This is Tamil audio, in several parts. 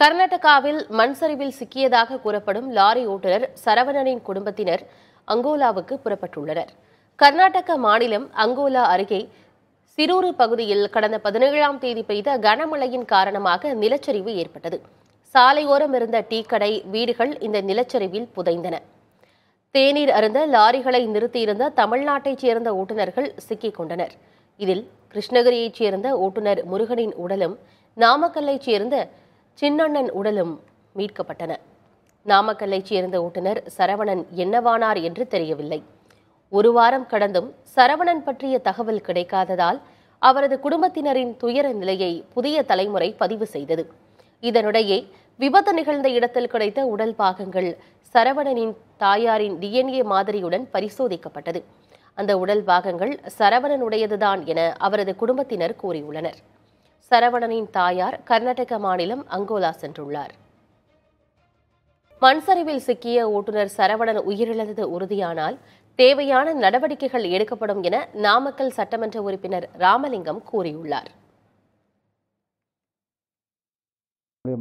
கர்நாடகாவில் மண் சரிவில் சிக்கியதாக கூறப்படும் லாரி ஓட்டுநர் சரவணனின் குடும்பத்தினர் அங்கோலாவுக்கு புறப்பட்டுள்ளனர் கர்நாடக மாநிலம் அங்கோலா அருகே சிரூரு பகுதியில் கடந்த பதினேழாம் தேதி பெய்த கனமழையின் காரணமாக நிலச்சரிவு ஏற்பட்டது சாலையோரம் இருந்த டீ கடை வீடுகள் இந்த நிலச்சரிவில் புதைந்தன தேநீர் அருந்த லாரிகளை நிறுத்தியிருந்த தமிழ்நாட்டைச் சேர்ந்த ஓட்டுநர்கள் சிக்கிக் கொண்டனர் இதில் கிருஷ்ணகிரியைச் சேர்ந்த ஓட்டுநர் முருகனின் உடலும் நாமக்கல்லைச் சேர்ந்த சின்னண்ணன் உடலும் மீட்கப்பட்டன நாமக்கல்லைச் சேர்ந்த ஓட்டுநர் சரவணன் என்னவானார் என்று தெரியவில்லை ஒரு வாரம் கடந்தும் சரவணன் பற்றிய தகவல் கிடைக்காததால் அவரது குடும்பத்தினரின் துயர நிலையை புதிய தலைமுறை பதிவு செய்தது இதனிடையே விபத்து நிகழ்ந்த இடத்தில் கிடைத்த உடல் பாகங்கள் சரவணனின் தாயாரின் டிஎன்ஏ மாதிரியுடன் பரிசோதிக்கப்பட்டது அந்த உடல் பாகங்கள் சரவணனுடையதுதான் என அவரது குடும்பத்தினர் கூறியுள்ளனர் சரவணனின் தாயார் கர்நாடக மாநிலம் அங்கோலா சென்றுள்ளார் மண்சரிவில் சிக்கிய ஓட்டுநர் சரவணன் உயிரிழந்தது உறுதியானால் தேவையான நடவடிக்கைகள் எடுக்கப்படும் என நாமக்கல் சட்டமன்ற உறுப்பினர் ராமலிங்கம் கூறியுள்ளார்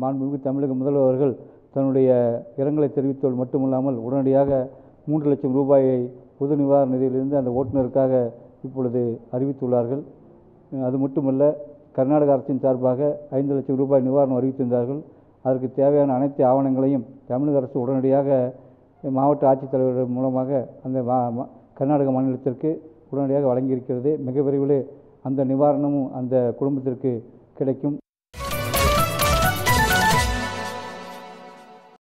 மாண்புமிகு தமிழக முதல்வர்கள் தன்னுடைய இரங்கலை தெரிவித்தோடு மட்டுமில்லாமல் உடனடியாக மூன்று லட்சம் ரூபாயை பொது நிவாரண நிதியிலிருந்து அந்த ஓட்டுநருக்காக இப்பொழுது அறிவித்துள்ளார்கள் அது மட்டுமல்ல கர்நாடக அரசின் சார்பாக ஐந்து லட்சம் ரூபாய் நிவாரணம் அறிவித்திருந்தார்கள் அதற்கு தேவையான அனைத்து ஆவணங்களையும் தமிழக அரசு உடனடியாக மாவட்ட ஆட்சித்தலைவர்கள் மூலமாக அந்த கர்நாடக மாநிலத்திற்கு உடனடியாக வழங்கியிருக்கிறது மிக விரைவில் அந்த நிவாரணமும் அந்த குடும்பத்திற்கு கிடைக்கும்